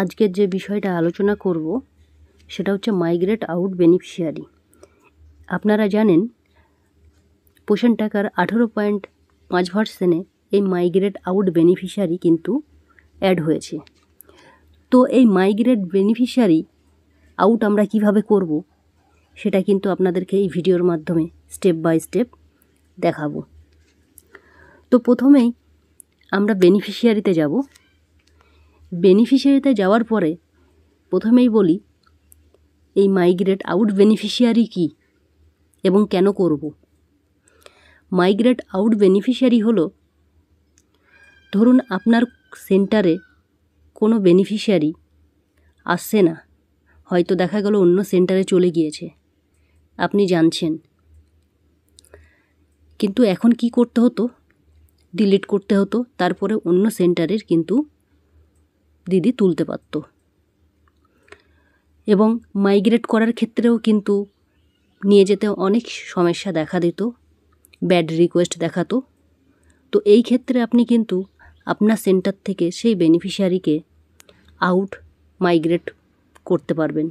আজকের যে বিষয়টা আলোচনা করব সেটা হচ্ছে মাইগ্রেট আউট বেনিফিশিয়ারি আপনারা জানেন পোষণ টাকার আঠেরো পয়েন্ট পাঁচ পার্সেন্টে এই মাইগ্রেট আউট বেনিফিশিয়ারি কিন্তু অ্যাড হয়েছে তো এই মাইগ্রেট বেনিফিশিয়ারি আউট আমরা কিভাবে করব সেটা কিন্তু আপনাদেরকে এই ভিডিওর মাধ্যমে স্টেপ বাই স্টেপ দেখাবো তো প্রথমেই আমরা বেনিফিশিয়ারিতে যাব বেনিফিশিয়ারিতে যাওয়ার পরে প্রথমেই বলি এই মাইগ্রেট আউট বেনিফিশিয়ারি কি এবং কেন করব মাইগ্রেট আউট বেনিফিশিয়ারি হলো ধরুন আপনার সেন্টারে কোনো বেনিফিশিয়ারি আসছে না হয়তো দেখা গেল অন্য সেন্টারে চলে গিয়েছে আপনি জানছেন কিন্তু এখন কি করতে হতো ডিলিট করতে হতো তারপরে অন্য সেন্টারের কিন্তু দিদি তুলতে পারত এবং মাইগ্রেট করার ক্ষেত্রেও কিন্তু নিয়ে যেতে অনেক সমস্যা দেখা দিত ব্যাড রিকোয়েস্ট দেখাতো তো এই ক্ষেত্রে আপনি কিন্তু আপনার সেন্টার থেকে সেই বেনিফিশিয়ারিকে আউট মাইগ্রেট করতে পারবেন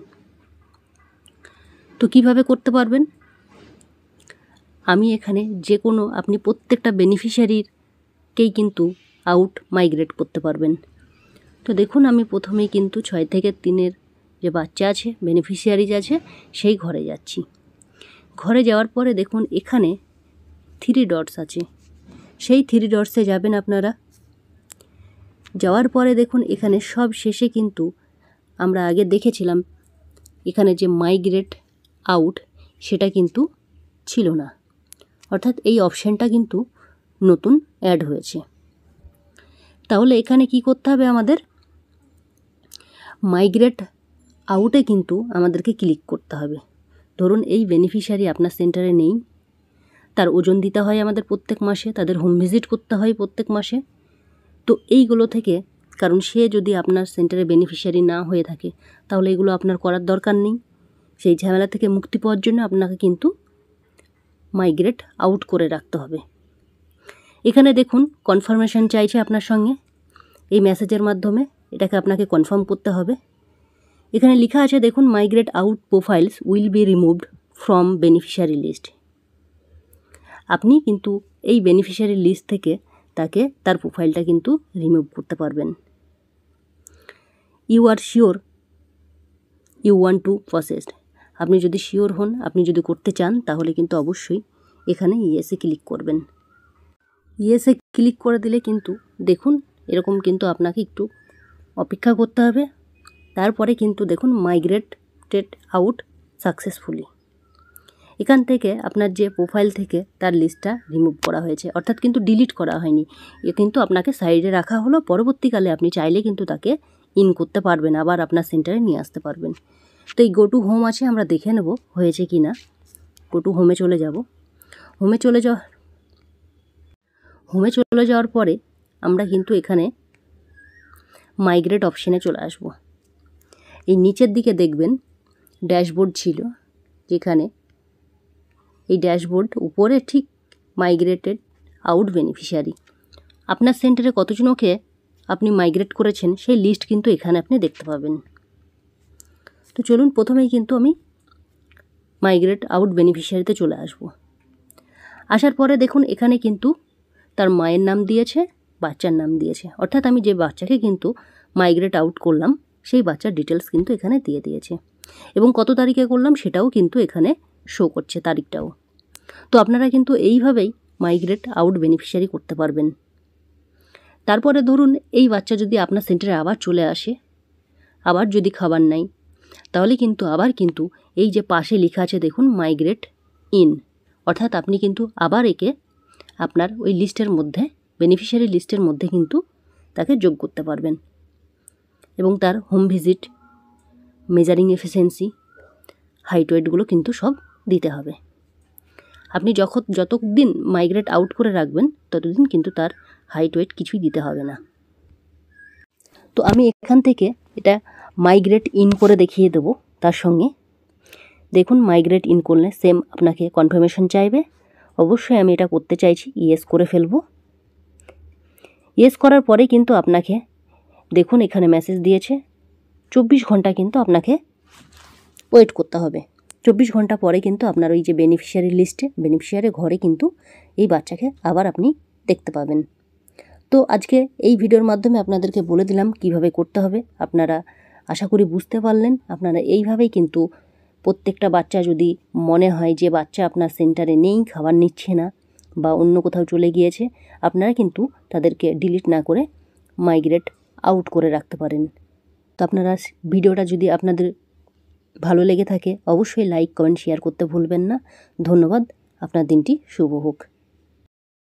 তো কিভাবে করতে পারবেন আমি এখানে যে কোনো আপনি প্রত্যেকটা বেনিফিশিয়ারিরকেই কিন্তু আউট মাইগ্রেট করতে পারবেন তো দেখুন আমি প্রথমেই কিন্তু ছয় থেকে তিনের যে বাচ্চা আছে বেনিফিশিয়ারিজ আছে সেই ঘরে যাচ্ছি ঘরে যাওয়ার পরে দেখুন এখানে থ্রি ডটস আছে সেই থ্রি ডটসে যাবেন আপনারা যাওয়ার পরে দেখুন এখানে সব শেষে কিন্তু আমরা আগে দেখেছিলাম এখানে যে মাইগ্রেট আউট সেটা কিন্তু ছিল না অর্থাৎ এই অপশানটা কিন্তু নতুন অ্যাড হয়েছে তাহলে এখানে কি করতে হবে আমাদের মাইগ্রেট আউটে কিন্তু আমাদেরকে ক্লিক করতে হবে ধরুন এই বেনিফিশিয়ারি আপনার সেন্টারে নেই তার ওজন দিতে হয় আমাদের প্রত্যেক মাসে তাদের হোম ভিজিট করতে হয় প্রত্যেক মাসে তো এইগুলো থেকে কারণ সে যদি আপনার সেন্টারে বেনিফিশিয়ারি না হয়ে থাকে তাহলে এগুলো আপনার করার দরকার নেই সেই ঝামেলা থেকে মুক্তি পাওয়ার জন্য আপনাকে কিন্তু মাইগ্রেট আউট করে রাখতে হবে এখানে দেখুন কনফার্মেশন চাইছে আপনার সঙ্গে এই মেসেজের মাধ্যমে এটাকে আপনাকে কনফার্ম করতে হবে এখানে লেখা আছে দেখুন migrate out profiles will be removed from beneficiary list আপনি কিন্তু এই বেনিফিশিয়ারি লিস্ট থেকে তাকে তার প্রোফাইলটা কিন্তু রিমুভ করতে পারবেন you are sure you want to proceed আপনি যদি শিওর হন আপনি যদি করতে চান তাহলে কিন্তু অবশ্যই এখানে ইয়েসে ক্লিক করবেন ইয়েসে ক্লিক করে দিলে কিন্তু দেখুন এরকম কিন্তু আপনাকে একটু অপেক্ষা করতে হবে তারপরে কিন্তু দেখুন মাইগ্রেট টেট আউট সাকসেসফুলি এখান থেকে আপনার যে প্রোফাইল থেকে তার লিস্টটা রিমুভ করা হয়েছে অর্থাৎ কিন্তু ডিলিট করা হয়নি এ কিন্তু আপনাকে সাইডে রাখা হলো পরবর্তীকালে আপনি চাইলে কিন্তু তাকে ইন করতে পারবেন আবার আপনার সেন্টারে নিয়ে আসতে পারবেন তো এই গো টু হোম আছে আমরা দেখে নেব হয়েছে কি না গো টু হোমে চলে যাব হোমে চলে যাওয়ার হোমে চলে যাওয়ার পরে আমরা কিন্তু এখানে মাইগ্রেট অপশানে চলে আসব এই নিচের দিকে দেখবেন ড্যাশবোর্ড ছিল যেখানে এই ড্যাশবোর্ড উপরে ঠিক মাইগ্রেটেড আউট বেনিফিশিয়ারি আপনার সেন্টারে কতজনকে আপনি মাইগ্রেট করেছেন সেই লিস্ট কিন্তু এখানে আপনি দেখতে পাবেন তো চলুন প্রথমেই কিন্তু আমি মাইগ্রেট আউট বেনিফিশিয়ারিতে চলে আসব আসার পরে দেখুন এখানে কিন্তু তার মায়ের নাম দিয়েছে বাচ্চার নাম দিয়েছে অর্থাৎ আমি যে বাচ্চাকে কিন্তু মাইগ্রেট আউট করলাম সেই বাচ্চার ডিটেলস কিন্তু এখানে দিয়ে দিয়েছে এবং কত তারিখে করলাম সেটাও কিন্তু এখানে শো করছে তারিখটাও তো আপনারা কিন্তু এইভাবেই মাইগ্রেট আউট বেনিফিশিয়ারি করতে পারবেন তারপরে ধরুন এই বাচ্চা যদি আপনার সেন্টারে আবার চলে আসে আবার যদি খাবার নাই তাহলে কিন্তু আবার কিন্তু এই যে পাশে লেখা আছে দেখুন মাইগ্রেট ইন অর্থাৎ আপনি কিন্তু আবার একে আপনার ওই লিস্টের মধ্যে বেনিফিশিয়ারি লিস্টের মধ্যে কিন্তু তাকে যোগ করতে পারবেন এবং তার home visit measuring efficiency height ওয়েটগুলো কিন্তু সব দিতে হবে আপনি যখন যতদিন মাইগ্রেট আউট করে রাখবেন ততদিন কিন্তু তার হাইট ওয়েট কিছুই দিতে হবে না তো আমি এখান থেকে এটা মাইগ্রেট ইন করে দেখিয়ে দেবো তার সঙ্গে দেখুন মাইগ্রেট ইন করলে সেম আপনাকে কনফার্মেশন চাইবে অবশ্যই আমি এটা করতে চাইছি ইয়েস করে ফেলবো ইয়েস করার পরে কিন্তু আপনাকে দেখুন এখানে মেসেজ দিয়েছে চব্বিশ ঘন্টা কিন্তু আপনাকে ওয়েট করতে হবে চব্বিশ ঘন্টা পরে কিন্তু আপনার ওই যে বেনিফিশিয়ারি লিস্টে বেনিফিশিয়ারি ঘরে কিন্তু এই বাচ্চাকে আবার আপনি দেখতে পাবেন তো আজকে এই ভিডিওর মাধ্যমে আপনাদেরকে বলে দিলাম কিভাবে করতে হবে আপনারা আশা করি বুঝতে পারলেন আপনারা এইভাবেই কিন্তু প্রত্যেকটা বাচ্চা যদি মনে হয় যে বাচ্চা আপনার সেন্টারে নেই খাবার নিচ্ছে না বা অন্য কোথাও চলে গিয়েছে আপনারা কিন্তু তাদেরকে ডিলিট না করে মাইগ্রেট আউট করে রাখতে পারেন তো আপনারা ভিডিওটা যদি আপনাদের ভালো লেগে থাকে অবশ্যই লাইক কমেন্ট শেয়ার করতে ভুলবেন না ধন্যবাদ আপনার দিনটি শুভ হোক